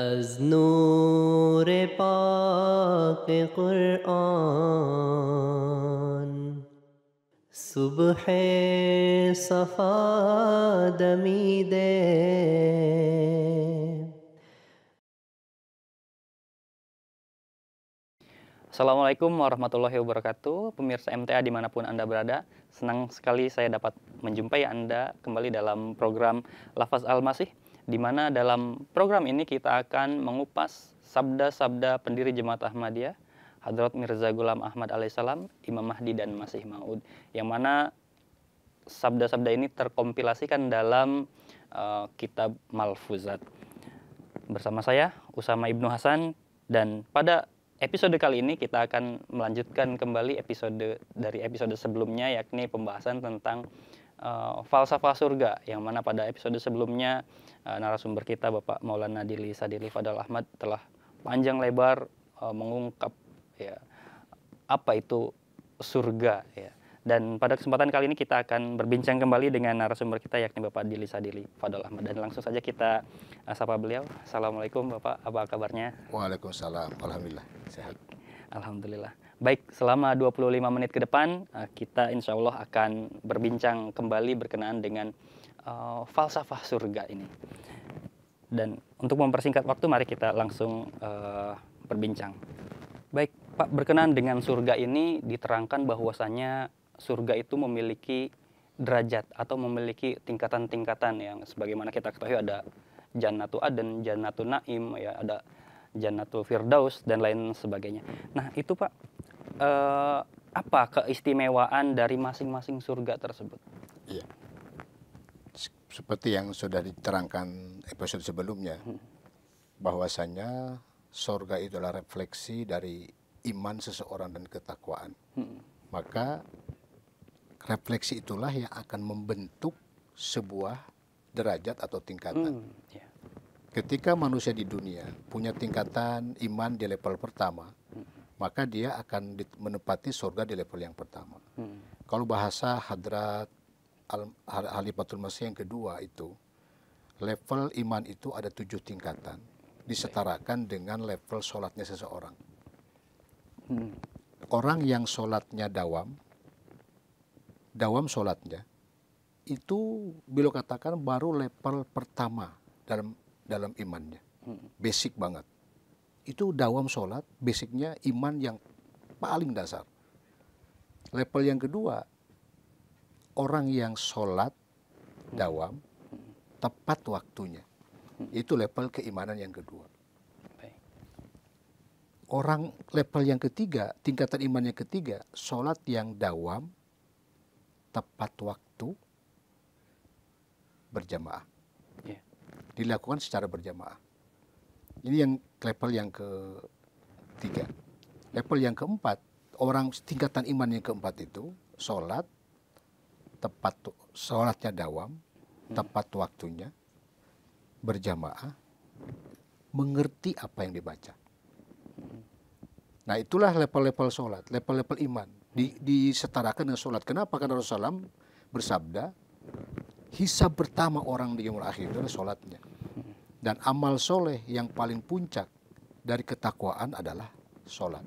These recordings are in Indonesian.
از نور پاک قرآن صبح صفا دمیده Assalamualaikum warahmatullahi wabarakatuh Pemirsa MTA dimanapun Anda berada Senang sekali saya dapat menjumpai Anda kembali dalam program Lafaz Al-Masih di mana dalam program ini kita akan mengupas sabda-sabda pendiri Jemaat Ahmadiyah, Hadrat Mirza Gulam Ahmad alaihissalam, Imam Mahdi dan Masih Maud, yang mana sabda-sabda ini terkompilasikan dalam uh, kitab Malfuzat. Bersama saya Usama Ibnu Hasan dan pada episode kali ini kita akan melanjutkan kembali episode dari episode sebelumnya yakni pembahasan tentang uh, falsafah surga yang mana pada episode sebelumnya uh, narasumber kita Bapak Maulana Dili Sadili Fadal Ahmad telah panjang lebar uh, mengungkap ya apa itu surga ya. Dan pada kesempatan kali ini kita akan berbincang kembali dengan narasumber kita yakni Bapak Dili Sadili Fadal Ahmad. Dan langsung saja kita sapa beliau. Assalamualaikum Bapak, apa kabarnya? Waalaikumsalam, Alhamdulillah. Sehat. Alhamdulillah. Baik, selama 25 menit ke depan eh, kita insya Allah akan berbincang kembali berkenaan dengan uh, falsafah surga ini. Dan untuk mempersingkat waktu, mari kita langsung uh, berbincang. Baik, Pak, berkenaan dengan surga ini diterangkan bahwasanya surga itu memiliki derajat atau memiliki tingkatan-tingkatan yang sebagaimana kita ketahui ada Jannatu Aden, Jannatu Naim, ya ada jannatu Firdaus dan lain sebagainya. Nah, itu Pak uh, apa keistimewaan dari masing-masing surga tersebut? Iya. Seperti yang sudah diterangkan episode sebelumnya, hmm. bahwasanya surga itulah refleksi dari iman seseorang dan ketakwaan. Hmm. Maka refleksi itulah yang akan membentuk sebuah derajat atau tingkatan. Hmm. Yeah. Ketika manusia di dunia punya tingkatan iman di level pertama, maka dia akan menempati surga di level yang pertama. Hmm. Kalau bahasa hadrat Halifatul Masih yang kedua itu, level iman itu ada tujuh tingkatan, disetarakan dengan level sholatnya seseorang. Hmm. Orang yang sholatnya dawam, dawam sholatnya, itu beliau katakan baru level pertama dalam dalam imannya, hmm. basic banget itu dawam sholat basicnya iman yang paling dasar. Level yang kedua, orang yang sholat dawam tepat waktunya. Itu level keimanan yang kedua. Orang level yang ketiga, tingkatan iman yang ketiga, sholat yang dawam, tepat waktu, berjamaah. Ya. Dilakukan secara berjamaah. Ini yang level yang ke tiga, Level yang keempat, orang tingkatan iman yang keempat itu sholat, tepat sholatnya dawam, hmm. tepat waktunya, berjamaah, mengerti apa yang dibaca. Hmm. Nah itulah level-level sholat, level-level iman. Di, disetarakan dengan sholat. Kenapa? Karena Rasulullah bersabda, hisab pertama orang di umur akhir itu adalah sholatnya. Dan amal soleh yang paling puncak dari ketakwaan adalah sholat.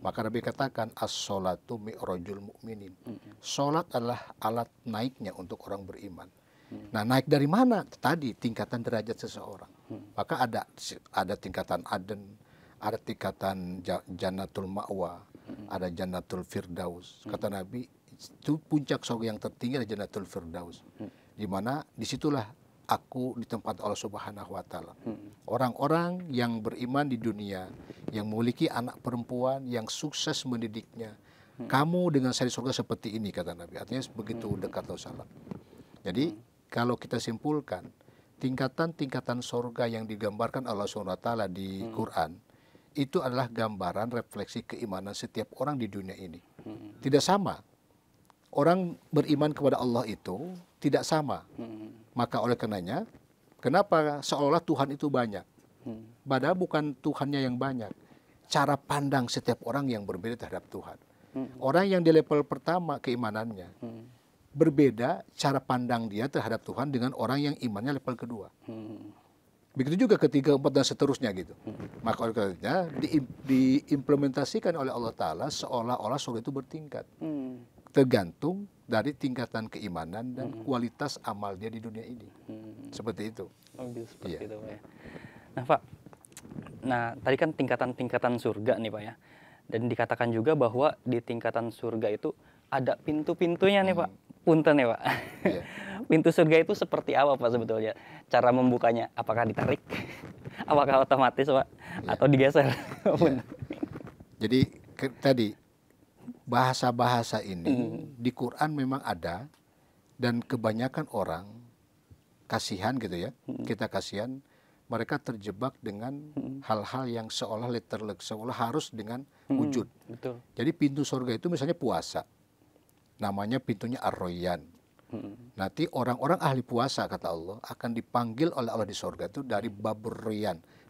Maka Nabi katakan as-sholatu mi'rajul mu'minin. Sholat adalah alat naiknya untuk orang beriman. Mm. Nah, naik dari mana? Tadi tingkatan derajat seseorang. Mm. Maka ada ada tingkatan aden, ada tingkatan jannatul ma'wa, ada jannatul firdaus. Mm. Kata Nabi, itu puncak sholat yang tertinggi adalah jannatul firdaus. Di mana disitulah aku di tempat Allah Subhanahu wa taala. Hmm. Orang-orang yang beriman di dunia, yang memiliki anak perempuan yang sukses mendidiknya. Hmm. Kamu dengan saya di surga seperti ini kata Nabi. Artinya begitu hmm. dekat Allah. Jadi kalau kita simpulkan tingkatan-tingkatan surga yang digambarkan Allah Subhanahu wa taala di Quran itu adalah gambaran refleksi keimanan setiap orang di dunia ini. Tidak sama. Orang beriman kepada Allah itu tidak sama. Maka oleh karenanya, kenapa seolah Tuhan itu banyak? Hmm. Padahal bukan Tuhannya yang banyak. Cara pandang setiap orang yang berbeda terhadap Tuhan. Hmm. Orang yang di level pertama keimanannya hmm. berbeda cara pandang dia terhadap Tuhan dengan orang yang imannya level kedua. Begitu juga ketiga, empat dan seterusnya gitu. Maka oleh karenanya di, diimplementasikan oleh Allah Taala seolah-olah surga itu bertingkat, tergantung dari tingkatan keimanan dan hmm. kualitas amal dia di dunia ini. Hmm. Seperti itu. Ambil seperti ya. itu, Pak. Ya. Nah, Pak. Nah, tadi kan tingkatan-tingkatan surga nih, Pak ya. Dan dikatakan juga bahwa di tingkatan surga itu ada pintu-pintunya nih, Pak. Mm. Punten ya, Pak. Yeah. Pintu surga itu seperti apa, Pak sebetulnya? Cara membukanya apakah ditarik? apakah otomatis, Pak? Yeah. Atau digeser? Yeah. Iya. Jadi ke, tadi bahasa-bahasa ini hmm. di Quran memang ada dan kebanyakan orang kasihan gitu ya hmm. kita kasihan mereka terjebak dengan hmm. hal-hal hmm. yang seolah letterless seolah harus dengan hmm. wujud Betul. jadi pintu surga itu misalnya puasa namanya pintunya arroyan hmm. nanti orang-orang ahli puasa kata Allah akan dipanggil oleh Allah di surga itu dari babur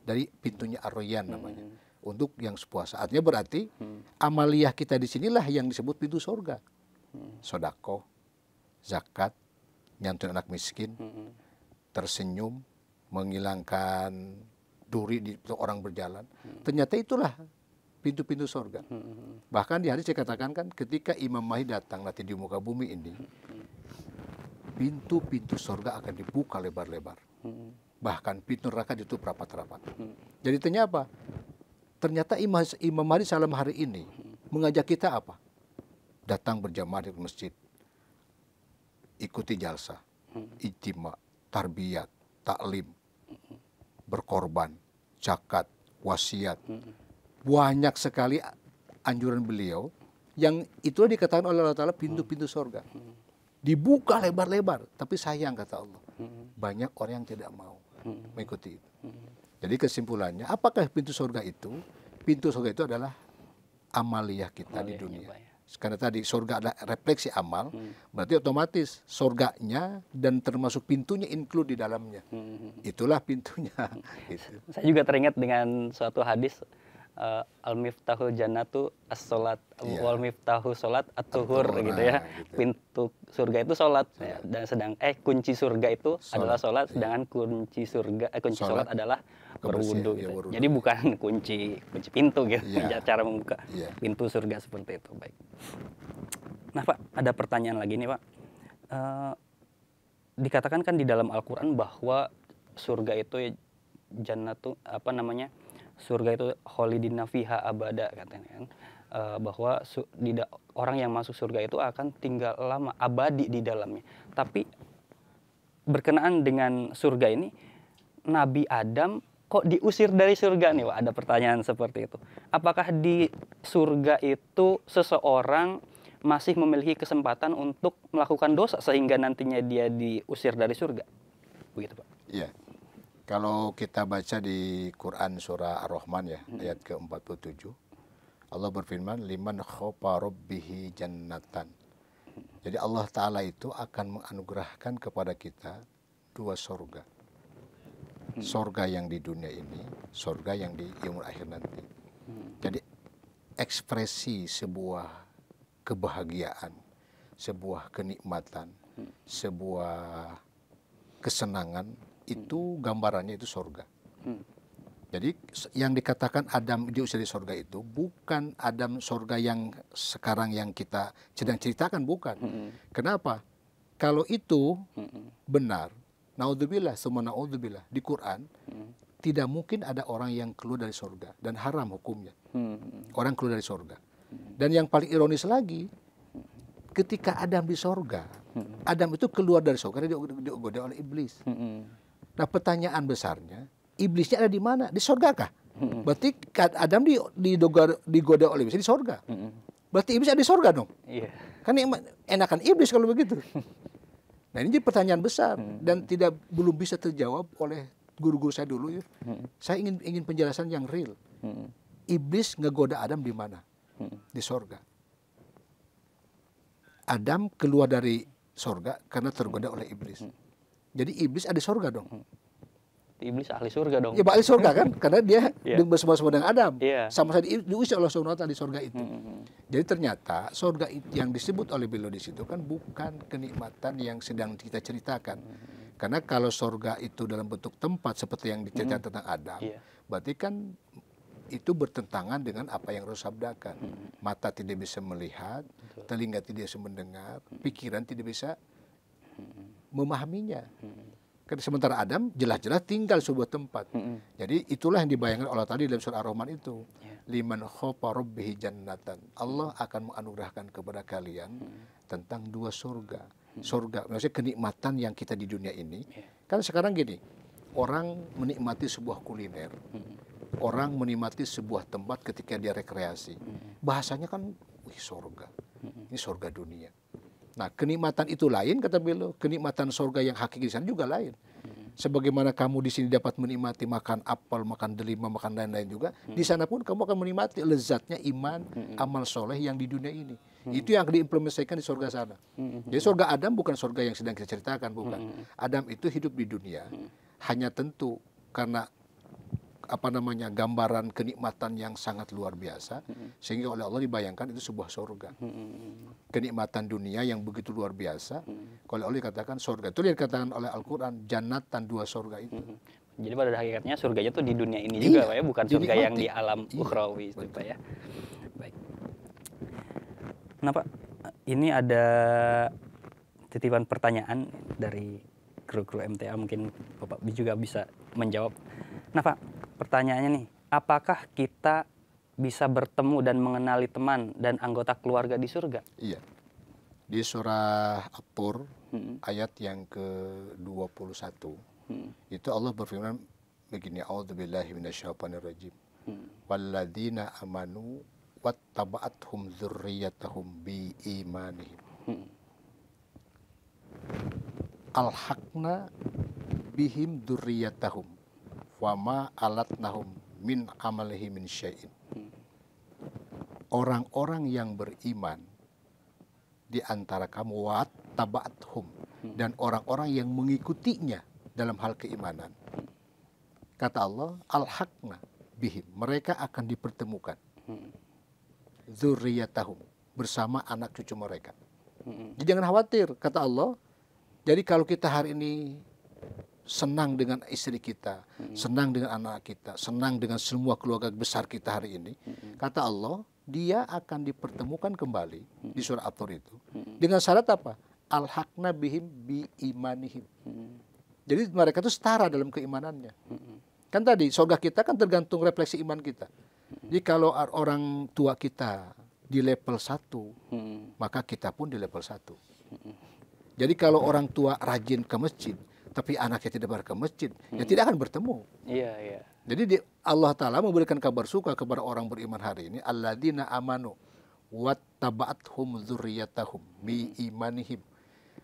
dari pintunya arroyan namanya hmm untuk yang sebuah saatnya berarti hmm. amaliah kita di sinilah yang disebut pintu surga. Hmm. Sodako, zakat, nyantun anak miskin, hmm. tersenyum, menghilangkan duri di orang berjalan. Hmm. Ternyata itulah pintu-pintu surga. Hmm. hmm, hmm. Bahkan di hari saya katakan kan ketika Imam Mahdi datang nanti di muka bumi ini, hmm, pintu-pintu surga akan dibuka lebar-lebar. Hmm. Bahkan pintu neraka ditutup rapat-rapat. Hmm. Jadi ternyata apa? Ternyata Imam, Imam Mahdi Salam hari ini mengajak kita apa? Datang berjamaah di masjid. Ikuti jalsa. Ijtima, tarbiyat, taklim, berkorban, zakat, wasiat. Banyak sekali anjuran beliau yang itu dikatakan oleh Allah Ta'ala pintu-pintu surga Dibuka lebar-lebar. Tapi sayang kata Allah. Banyak orang yang tidak mau mengikuti itu. Jadi kesimpulannya, apakah pintu surga itu? Pintu surga itu adalah amaliah kita amaliah di dunia. Ya, karena tadi surga adalah refleksi amal, hmm. berarti otomatis surganya dan termasuk pintunya include di dalamnya. Hmm. hmm, hmm. Itulah pintunya. Hmm. gitu. Saya juga teringat dengan suatu hadis uh, eh, al miftahul tuh as solat yeah. wal miftahu solat atuhur At gitu ya nah, gitu. pintu surga itu solat iya. ya. dan sedang eh kunci surga itu sholat. adalah solat iya. sedangkan kunci surga eh, kunci solat, adalah berwudu ya, jadi bukan kunci kunci pintu gitu yeah. cara membuka yeah. pintu surga seperti itu baik nah pak ada pertanyaan lagi nih pak uh, dikatakan kan di dalam Al-Quran bahwa surga itu ya jannatu apa namanya surga itu holidina fiha abada katanya kan uh, bahwa su, di orang yang masuk surga itu akan tinggal lama abadi di dalamnya tapi berkenaan dengan surga ini Nabi Adam kok diusir dari surga nih Wah, ada pertanyaan seperti itu apakah di surga itu seseorang masih memiliki kesempatan untuk melakukan dosa sehingga nantinya dia diusir dari surga begitu pak iya kalau kita baca di Quran surah Ar-Rahman ya, hmm. ayat ke-47. Allah berfirman, "Liman khofa rabbihi jannatan." Jadi Allah Ta'ala itu akan menganugerahkan kepada kita dua sorga. Sorga yang di dunia ini, sorga yang di umur akhir nanti. Jadi ekspresi sebuah kebahagiaan, sebuah kenikmatan, sebuah kesenangan itu gambarannya itu sorga. Hmm. Jadi yang dikatakan Adam diusir dari sorga itu bukan Adam sorga yang sekarang yang kita sedang ceritakan bukan. Hmm. Kenapa? Kalau itu hmm. benar, naudzubillah semua naudzubillah di Quran hmm. tidak mungkin ada orang yang keluar dari sorga dan haram hukumnya. Hmm. Orang keluar dari sorga. Hmm. Dan yang paling ironis lagi, ketika Adam di sorga, hmm. Adam itu keluar dari sorga digoda oleh iblis. Hmm. Nah pertanyaan besarnya, iblisnya ada di mana? Di sorga kah? Berarti Adam di, didogar, digoda oleh iblis di sorga. Berarti iblis ada di sorga dong. Yeah. Kan enakan iblis kalau begitu. nah ini jadi pertanyaan besar dan tidak belum bisa terjawab oleh guru-guru saya dulu ya. Saya ingin ingin penjelasan yang real. Mm-hmm. Iblis ngegoda Adam di mana? Di sorga. Adam keluar dari sorga karena tergoda oleh iblis. Jadi iblis ada surga dong. Iblis ahli surga dong. Ya ahli surga kan, karena dia yeah. Iya. bersama-sama dengan Adam. Yeah. Sama saja diusir Allah SWT di surga itu. Mm -hmm. Jadi ternyata surga yang disebut oleh beliau di situ kan bukan kenikmatan yang sedang kita ceritakan. Mm -hmm. Karena kalau surga itu dalam bentuk tempat seperti yang diceritakan mm -hmm. tentang Adam, yeah. berarti kan itu bertentangan dengan apa yang Rasul sabdakan. Mm -hmm. Mata tidak bisa melihat, Betul. telinga tidak bisa mendengar, mm -hmm. pikiran tidak bisa memahaminya. Hmm. Sementara Adam jelas-jelas tinggal sebuah tempat. Hmm. Jadi itulah yang dibayangkan Allah tadi dalam surah Ar-Rahman itu. Yeah. Liman khopa rabbihi jannatan. Allah akan menganugerahkan kepada kalian hmm. tentang dua surga. Hmm. Surga, maksudnya kenikmatan yang kita di dunia ini. Yeah. Kan sekarang gini, orang menikmati sebuah kuliner. Hmm. Orang menikmati sebuah tempat ketika dia rekreasi. Hmm. Bahasanya kan, wih surga. Hmm. Ini surga dunia. Nah, kenikmatan itu lain kata beliau, kenikmatan sorga yang hakiki di sana juga lain. Sebagaimana kamu di sini dapat menikmati makan apel, makan delima, makan lain-lain juga, di sana pun kamu akan menikmati lezatnya iman, amal soleh yang di dunia ini. Hmm. Itu yang diimplementasikan di surga sana. Hmm. Jadi sorga Adam bukan surga yang sedang kita ceritakan, bukan. Hmm. Adam itu hidup di dunia, hmm. hanya tentu karena apa namanya gambaran kenikmatan yang sangat luar biasa hmm. sehingga oleh Allah dibayangkan itu sebuah surga hmm. kenikmatan dunia yang begitu luar biasa hmm. oleh Allah dikatakan surga itu dikatakan oleh Al-Quran jannatan dua surga itu hmm. jadi pada hakikatnya surganya tuh di dunia ini iya. juga pak ya bukan surga yang di alam iya. itu pak ya baik nah pak ini ada titipan pertanyaan dari kru-kru MTA mungkin Bapak juga bisa menjawab. Nah Pak, Pertanyaannya nih, apakah kita bisa bertemu dan mengenali teman dan anggota keluarga di surga? Iya. Di surah Apur hmm. ayat yang ke-21 hmm. itu Allah berfirman begini, "A'udzubillahi minasyaitonirrajim." Hmm. Walladzina amanu wattaba'athum dzurriyyatahum biimanihim. Hmm. Alhaqna bihim dzurriyyatahum wa ma Nahum min amalihi min syai'in. Orang-orang yang beriman di antara kamu wat tabathum dan orang-orang yang mengikutinya dalam hal keimanan. Kata Allah, al-haqna bihim. Mereka akan dipertemukan. Zurriyatahum bersama anak cucu mereka. Hmm. Jadi jangan khawatir, kata Allah. Jadi kalau kita hari ini senang dengan istri kita, hmm. senang dengan anak kita, senang dengan semua keluarga besar kita hari ini. Hmm. Kata Allah, dia akan dipertemukan kembali hmm. di surah at itu. Hmm. Dengan syarat apa? Al-haqna bihim bi imanihim. Hmm. Jadi mereka itu setara dalam keimanannya. Hmm. Kan tadi surga kita kan tergantung refleksi iman kita. Jadi kalau orang tua kita di level satu hmm. maka kita pun di level satu. Jadi kalau orang tua rajin ke masjid, tapi anaknya tidak pernah ke masjid, hmm. ya tidak akan bertemu. Iya, iya. Jadi di, Allah Ta'ala memberikan kabar suka kepada orang beriman hari ini. Alladina amanu wattaba'athum zurriyatahum bi hmm. imanihim.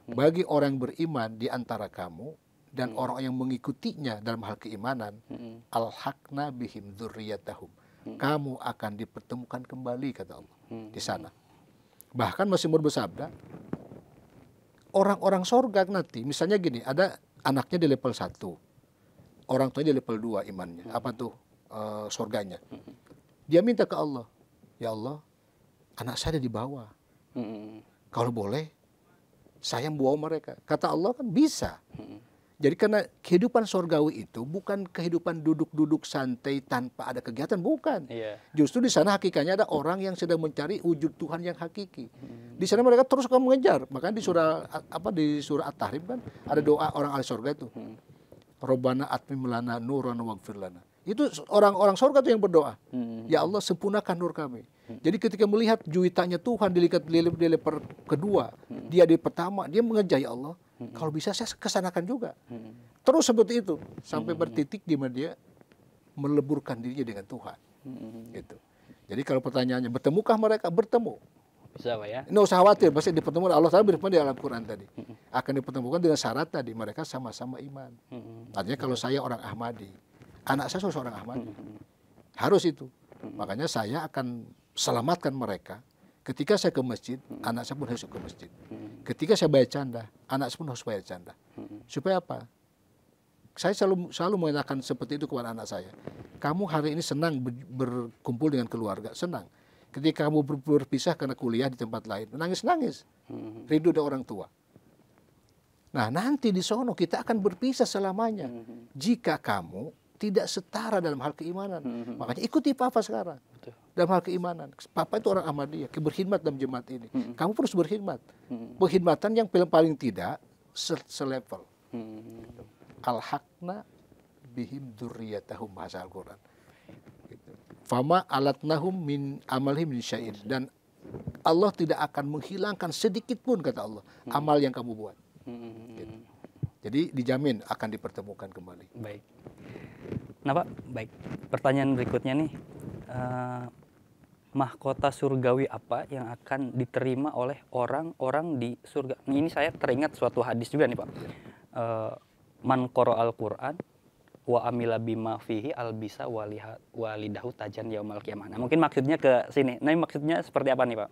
Hmm. Bagi orang yang beriman di antara kamu dan hmm. orang yang mengikutinya dalam hal keimanan, hmm. alhaqna bihim zurriyatahum. Hmm. Kamu akan dipertemukan kembali kata Allah hmm. di sana. Bahkan masih bersabda, orang-orang sorga nanti, misalnya gini, ada anaknya di level 1 orang tuanya di level 2 imannya hmm. apa tuh uh, eh, surganya hmm. dia minta ke Allah ya Allah anak saya ada di bawah hmm. kalau boleh saya membawa mereka kata Allah kan bisa hmm jadi karena kehidupan sorgawi itu bukan kehidupan duduk-duduk santai tanpa ada kegiatan, bukan. Yeah. Justru di sana hakikatnya ada orang yang sedang mencari wujud Tuhan yang hakiki. Hmm. Di sana mereka terus akan mengejar. Maka di surah apa di surah At-Tahrim kan ada doa hmm. orang ahli sorga itu. Hmm. Robana Atmi Melana nuran waghfir Itu orang-orang sorga itu yang berdoa. Ya Allah sempurnakan nur kami. Jadi ketika melihat juwitanya Tuhan dilihat di leper kedua, dia di pertama, dia mengejar ya Allah Hmm. Kalau bisa saya kesanakan juga. Hmm. Terus seperti itu sampai hmm. bertitik di mana dia meleburkan dirinya dengan Tuhan. Hmm. Gitu. Jadi kalau pertanyaannya bertemukah mereka? Bertemu. Bisa ya? Nggak usah khawatir, pasti dipertemukan. Allah Ta'ala berfirman di dalam Quran tadi. Akan dipertemukan dengan syarat tadi, mereka sama-sama iman. Artinya kalau saya orang Ahmadi, anak saya seorang Ahmadi. Harus itu. Makanya saya akan selamatkan mereka Ketika saya ke masjid, hmm. anak saya pun harus ke masjid. Hmm. Ketika saya bayar canda, anak saya pun harus bayar canda. Hmm. Supaya apa? Saya selalu selalu mengenakan seperti itu kepada anak saya. Kamu hari ini senang ber, berkumpul dengan keluarga, senang. Ketika kamu ber, berpisah karena kuliah di tempat lain, nangis-nangis. Hmm. Rindu dengan orang tua. Nah, nanti di sono kita akan berpisah selamanya. Hmm. Jika kamu tidak setara dalam hal keimanan. Hmm. Makanya ikuti Papa sekarang dalam hal keimanan. Papa itu orang Ahmadiyah, berkhidmat dalam jemaat ini. Hmm. Kamu terus berkhidmat. Hmm. yang paling tidak se selevel. Hmm. al haqna bihim durriyatahum bahasa Al-Qur'an. Gitu. Fama alatnahum min amalhim min syair dan Allah tidak akan menghilangkan sedikit pun kata Allah hmm. amal yang kamu buat. Hmm. Jadi dijamin akan dipertemukan kembali. Baik. Nah Pak, baik. Pertanyaan berikutnya nih. Uh, mahkota surgawi apa yang akan diterima oleh orang-orang di surga. Ini saya teringat suatu hadis juga nih Pak. Uh, Man koro al-Quran wa amila bima fihi albisa waliha, walidahu tajan yaumal kiamah. Nah, mungkin maksudnya ke sini. Nah, maksudnya seperti apa nih Pak?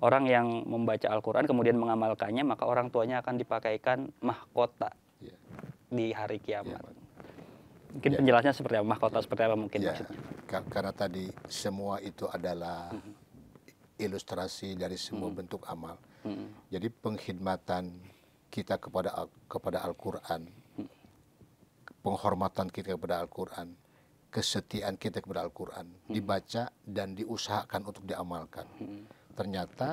Orang yang membaca Al-Quran kemudian mengamalkannya, maka orang tuanya akan dipakaikan mahkota yeah. di hari kiamat. Yeah, Mungkin ya. penjelasannya seperti apa, mahkota seperti apa mungkin ya. maksudnya. Karena tadi semua itu adalah mm -hmm. ilustrasi dari semua mm -hmm. bentuk amal. Mm -hmm. Jadi pengkhidmatan kita kepada kepada Al-Qur'an, mm-hmm. penghormatan kita kepada Al-Qur'an, kesetiaan kita kepada Al-Qur'an mm -hmm. dibaca dan diusahakan untuk diamalkan. Mm -hmm. Ternyata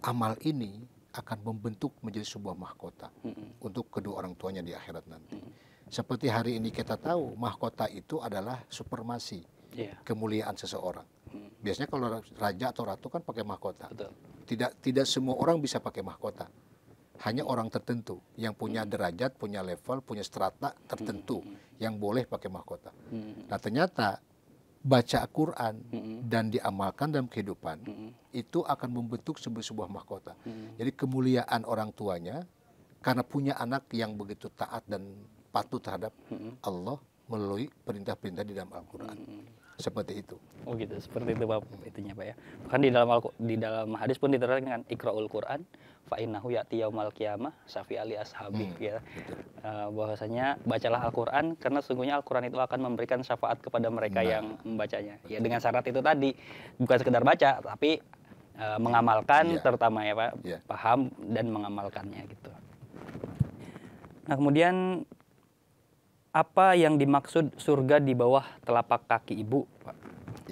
amal ini akan membentuk menjadi sebuah mahkota mm -hmm. untuk kedua orang tuanya di akhirat nanti. Seperti hari ini kita tahu mahkota itu adalah supremasi, yeah. kemuliaan seseorang. Hmm. Biasanya kalau raja atau ratu kan pakai mahkota. Betul. Tidak tidak semua orang bisa pakai mahkota. Hanya orang tertentu yang punya hmm. derajat, punya level, punya strata tertentu hmm. hmm, hmm. yang boleh pakai mahkota. Hmm. Nah, ternyata baca quran hmm dan diamalkan dalam kehidupan hmm itu akan membentuk sebuah, sebuah mahkota. hmm Jadi kemuliaan orang tuanya karena punya anak yang begitu taat dan patuh terhadap hmm. Allah melalui perintah-perintah di dalam Al-Quran. Hmm. Seperti itu. Oh gitu, seperti itu Pak, itunya Pak ya. Bahkan di dalam di dalam hadis pun diterangkan Iqra'ul Quran fa innahu ya'ti yaumal qiyamah syafi ali ashabi hmm, ya. Uh, bahwasanya bacalah Al-Qur'an karena sungguhnya Al-Qur'an itu akan memberikan syafaat kepada mereka nah, yang membacanya. Betul. Ya dengan syarat itu tadi bukan sekedar baca tapi uh, mengamalkan ya. terutama ya Pak, ya. paham dan mengamalkannya gitu. Nah, kemudian apa yang dimaksud surga di bawah telapak kaki ibu, Pak?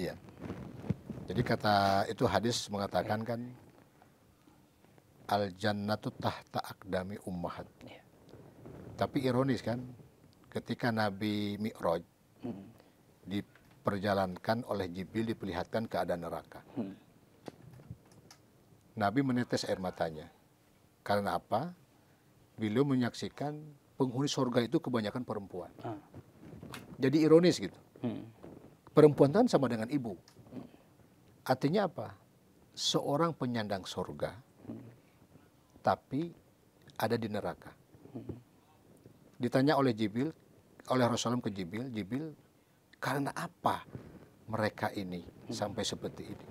Iya. Jadi kata itu hadis mengatakan kan al jannatu tahta akdami ummahat. Iya. Tapi ironis kan ketika Nabi Mi'raj hmm. diperjalankan oleh Jibril diperlihatkan keadaan neraka. Hmm. Nabi menetes air matanya. Karena apa? Beliau menyaksikan penghuni surga itu kebanyakan perempuan. Hmm. Jadi ironis gitu. Hmm. Perempuan kan sama dengan ibu. Artinya apa? Seorang penyandang surga, hmm. tapi ada di neraka. Hmm. Ditanya oleh Jibil, oleh Rasulullah ke Jibil, Jibil, karena apa mereka ini hmm. sampai seperti ini?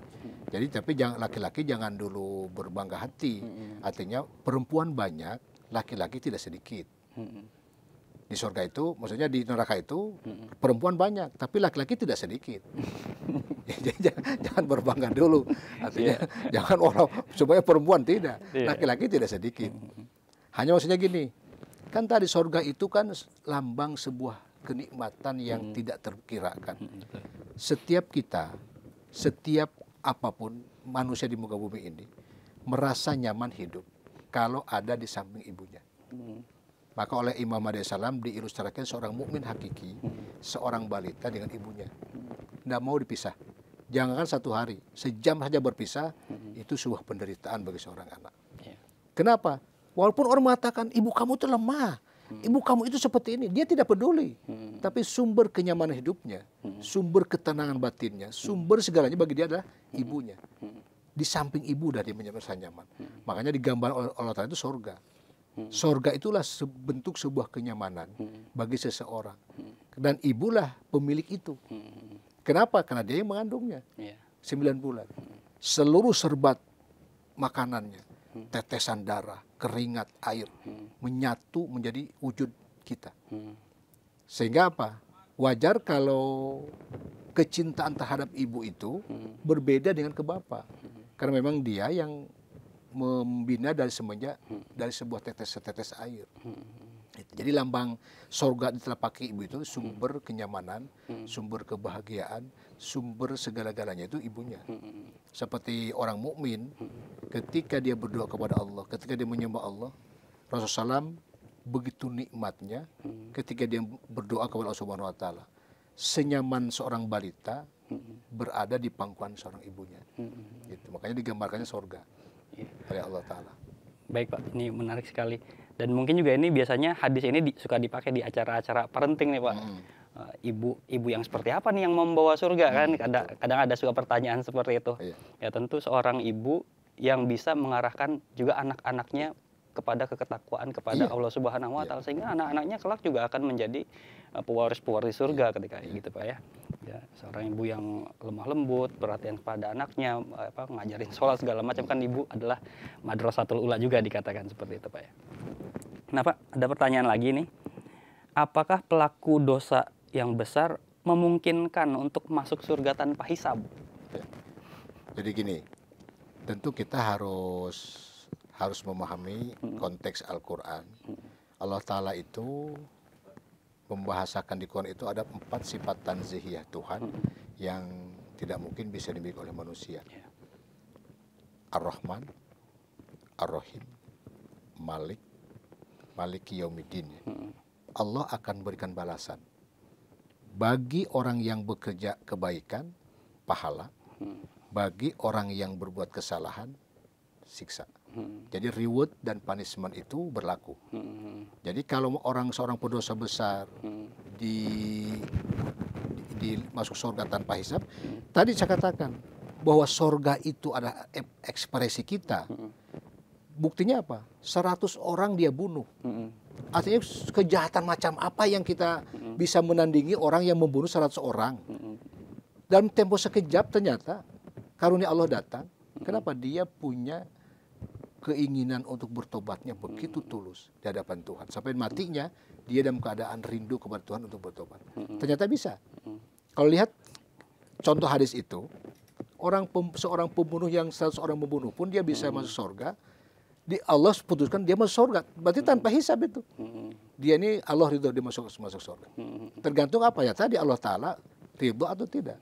Jadi tapi jangan laki-laki jangan dulu berbangga hati. Hmm. Artinya perempuan banyak, laki-laki tidak sedikit. Di surga itu, maksudnya di neraka itu hmm. perempuan banyak, tapi laki-laki tidak sedikit. jangan, jangan berbangga dulu, artinya yeah. jangan orang supaya perempuan tidak, iya. laki-laki yeah. tidak sedikit. Hmm. Hanya maksudnya gini, kan tadi surga itu kan lambang sebuah kenikmatan yang hmm. tidak terkirakan. Setiap kita, setiap apapun manusia di muka bumi ini merasa nyaman hidup kalau ada di samping ibunya. Hmm. Maka oleh Imam Mahdi Salam diilustrasikan seorang mukmin hakiki, seorang balita dengan ibunya. Tidak mau dipisah. Jangankan satu hari, sejam saja berpisah, itu sebuah penderitaan bagi seorang anak. Iya. Kenapa? Walaupun orang mengatakan, ibu kamu itu lemah, hmm. Ibu kamu itu seperti ini, dia tidak peduli. Hmm. Tapi sumber kenyamanan hidupnya, hmm. sumber ketenangan batinnya, sumber segalanya bagi dia adalah ibunya. Di samping ibu dah dia merasa nyaman. Makanya digambar oleh Allah Taala itu surga. Sorga itulah bentuk sebuah kenyamanan hmm. bagi seseorang. Hmm. Dan ibulah pemilik itu. Hmm. Kenapa? Karena dia yang mengandungnya. Yeah. Iya. 9 bulan. Hmm. Seluruh serbat makanannya, hmm. tetesan darah, keringat, air, hmm. menyatu menjadi wujud kita. Hmm. Sehingga apa? Wajar kalau kecintaan terhadap ibu itu hmm. berbeda dengan ke bapak. Hmm. Karena memang dia yang membina dari semenjak hmm. dari sebuah tetes setetes air. Hmm. Jadi lambang sorga di telapak kaki ibu itu sumber kenyamanan, hmm. sumber kebahagiaan, sumber segala-galanya itu ibunya. Hmm. Seperti orang mukmin ketika dia berdoa kepada Allah, ketika dia menyembah Allah, Rasulullah SAW begitu nikmatnya hmm. ketika dia berdoa kepada Allah Subhanahu wa taala. Senyaman seorang balita berada di pangkuan seorang ibunya. Gitu. Makanya digambarkannya sorga. Iya. oleh Allah Ta'ala. Baik Pak, ini menarik sekali. Dan mungkin juga ini biasanya hadis ini di, suka dipakai di acara-acara parenting nih Pak. Hmm. Eh, ibu ibu yang seperti apa nih yang membawa surga kan? hmm, kan? Kadang, kadang ada suka pertanyaan seperti itu. Iya. Ya tentu seorang ibu yang bisa mengarahkan juga anak-anaknya kepada keketakwaan kepada iya. Allah Subhanahu wa iya. taala iya. sehingga anak-anaknya kelak juga akan menjadi eh, pewaris-pewaris surga iya. ketika iya. gitu Pak ya. ya. seorang ibu yang lemah lembut, perhatian kepada anaknya, apa ngajarin sholat segala macam kan ibu adalah madrasatul ula juga dikatakan seperti itu Pak ya. Kenapa? ada pertanyaan lagi nih. Apakah pelaku dosa yang besar memungkinkan untuk masuk surga tanpa hisab? Ya. Jadi gini, tentu kita harus harus memahami konteks Al-Quran. Allah Ta'ala itu membahasakan di Quran itu ada empat sifat tanzihiyah Tuhan yang tidak mungkin bisa dimiliki oleh manusia. Ya. Ar-Rahman, Ar-Rahim, Malik, Maliki Yaumidin. Allah akan berikan balasan. Bagi orang yang bekerja kebaikan, pahala. Bagi orang yang berbuat kesalahan, siksa. Jadi reward dan punishment itu berlaku. Hmm. Jadi kalau orang seorang pendosa besar hmm. di, di, di masuk surga tanpa hisap, hmm. tadi saya katakan bahwa surga itu adalah ekspresi kita. Hmm. Buktinya apa? 100 orang dia bunuh. Hmm. Artinya kejahatan macam apa yang kita hmm. bisa menandingi orang yang membunuh 100 orang? Hmm. Dalam tempo sekejap ternyata karunia Allah datang. Hmm. Kenapa dia punya keinginan untuk bertobatnya begitu hmm. tulus di hadapan Tuhan. Sampai matinya dia dalam keadaan rindu kepada Tuhan untuk bertobat. Hmm. Ternyata bisa. Hmm. Kalau lihat contoh hadis itu, orang seorang pembunuh yang seorang orang membunuh pun dia bisa masuk surga. Di Allah putuskan dia masuk surga. Berarti tanpa hisab itu. Dia ini Allah ridho dia masuk masuk surga. Tergantung apa ya tadi Allah taala ridho atau tidak,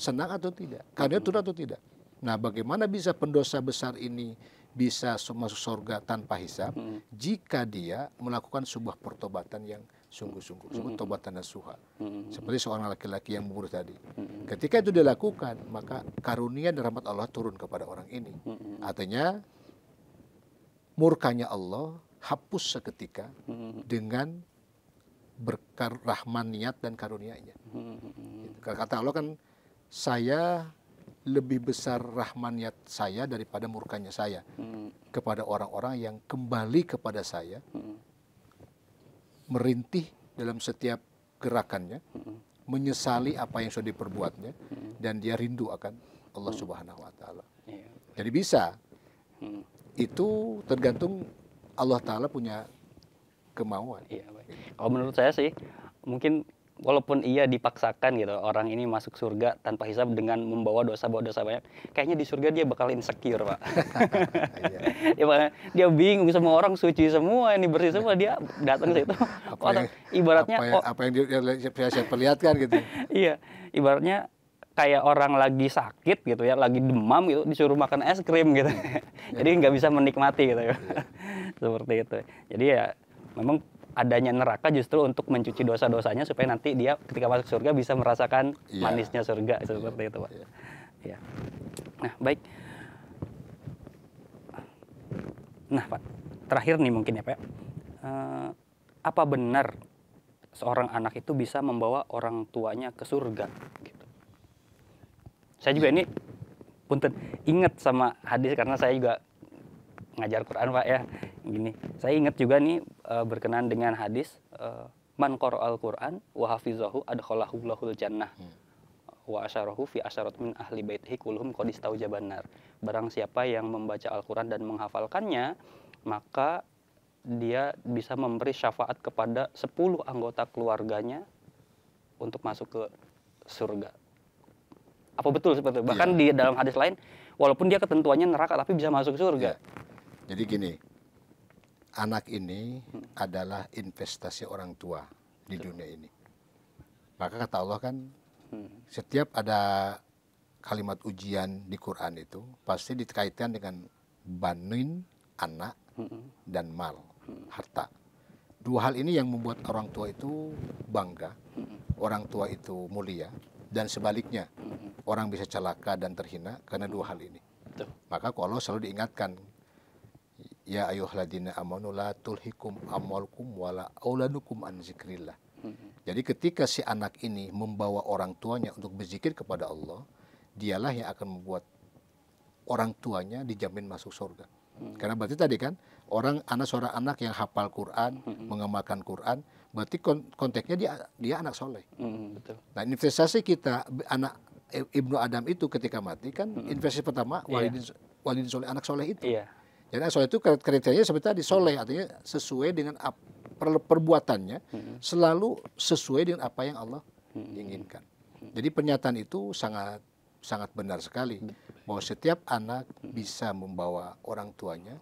senang atau tidak, karena itu atau tidak. Nah, bagaimana bisa pendosa besar ini bisa masuk surga tanpa hisap hmm. jika dia melakukan sebuah pertobatan yang sungguh-sungguh sebuah -sungguh, tobatan nasuha seperti seorang laki-laki yang membunuh tadi ketika itu dilakukan maka karunia dan rahmat Allah turun kepada orang ini artinya murkanya Allah hapus seketika dengan berkah dan niat dan karunianya gitu. kata Allah kan saya lebih besar rahmatnya saya daripada murkanya saya hmm. kepada orang-orang yang kembali kepada saya hmm. merintih dalam setiap gerakannya hmm. menyesali apa yang sudah diperbuatnya hmm. dan dia rindu akan Allah hmm. Subhanahu wa taala. Yeah. Jadi bisa. Hmm. Itu tergantung Allah taala punya kemauan. yeah, Kalau menurut saya sih mungkin walaupun ia dipaksakan gitu orang ini masuk surga tanpa hisab dengan membawa dosa bawa dosa banyak kayaknya di surga dia bakal insecure pak dia, dia bingung semua orang suci semua ini bersih semua dia datang situ apa yang, ibaratnya apa yang, oh, apa yang dia, dia, dia perlihatkan gitu iya ibaratnya kayak orang lagi sakit gitu ya, lagi demam gitu disuruh makan es krim gitu. Iya. Jadi nggak bisa menikmati gitu ya. Iya. Seperti itu. Jadi ya memang adanya neraka justru untuk mencuci dosa-dosanya supaya nanti dia ketika masuk surga bisa merasakan yeah. manisnya surga iya, seperti yeah. itu pak. Yeah. Yeah. Nah baik. Nah pak, terakhir nih mungkin ya pak. Uh, apa benar seorang anak itu bisa membawa orang tuanya ke surga? Gitu. Saya juga ini punten ingat sama hadis karena saya juga ngajar Quran pak ya gini saya ingat juga nih eh, berkenan dengan hadis uh, man al Quran wa ada adkhalahu lahul jannah hmm. wa asharohu fi asharot min ahli baitihi kulluhum qad jabanar barang siapa yang membaca Al-Qur'an dan menghafalkannya maka dia bisa memberi syafaat kepada 10 anggota keluarganya untuk masuk ke surga. Apa betul seperti itu? Iya. Bahkan yeah. di dalam hadis lain, walaupun dia ketentuannya neraka tapi bisa masuk ke surga. Yeah. Jadi gini, anak ini adalah investasi orang tua di dunia ini. Maka kata Allah kan, hmm. setiap ada kalimat ujian di Quran itu pasti dikaitkan dengan banuin anak hmm. dan mal, hmm. harta. Dua hal ini yang membuat orang tua itu bangga, orang tua itu mulia, dan sebaliknya orang bisa celaka dan terhina karena dua hal ini. Maka kalau selalu diingatkan ya ayyuhalladzina amanu la tulhikum amwalkum wala auladukum an zikrillah. Mm-hmm. Jadi ketika si anak ini membawa orang tuanya untuk berzikir kepada Allah, dialah yang akan membuat orang tuanya dijamin masuk surga. Hmm. Karena berarti tadi kan orang anak seorang anak yang hafal Quran, hmm. mengamalkan Quran, berarti konteksnya dia dia anak soleh. Hmm, betul. Nah investasi kita anak ibnu Adam itu ketika mati kan hmm. investasi pertama iya. walidin yeah. walidin soleh anak soleh itu. Yeah. Jadi nah, soleh itu kriterianya seperti tadi soleh artinya sesuai dengan per, perbuatannya hmm. hmm. selalu sesuai dengan apa yang Allah hmm. Hmm. inginkan. Jadi pernyataan itu sangat sangat benar sekali bahwa setiap anak bisa membawa orang tuanya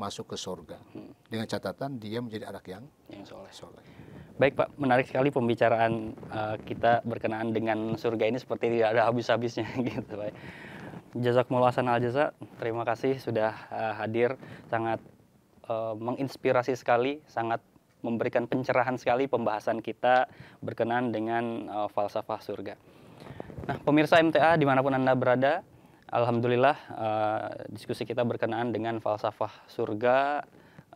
masuk ke surga dengan catatan dia menjadi anak yang, yang soleh. soleh. Baik Pak, menarik sekali pembicaraan uh, kita berkenaan dengan surga ini seperti tidak ada habis-habisnya gitu Pak. Jazak Hasan al Jazak, Terima kasih sudah uh, hadir. Sangat uh, menginspirasi sekali, sangat memberikan pencerahan sekali pembahasan kita berkenan dengan uh, falsafah surga. Nah, pemirsa MTA dimanapun Anda berada, Alhamdulillah uh, diskusi kita berkenaan dengan falsafah surga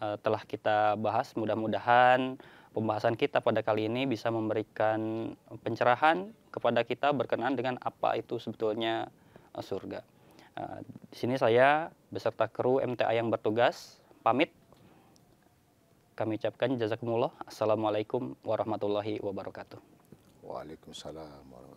uh, telah kita bahas. Mudah-mudahan pembahasan kita pada kali ini bisa memberikan pencerahan kepada kita berkenaan dengan apa itu sebetulnya Eh, surga. Eh, di sini saya beserta kru MTA yang bertugas pamit. Kami ucapkan jazakumullah. Assalamualaikum warahmatullahi wabarakatuh. Waalaikumsalam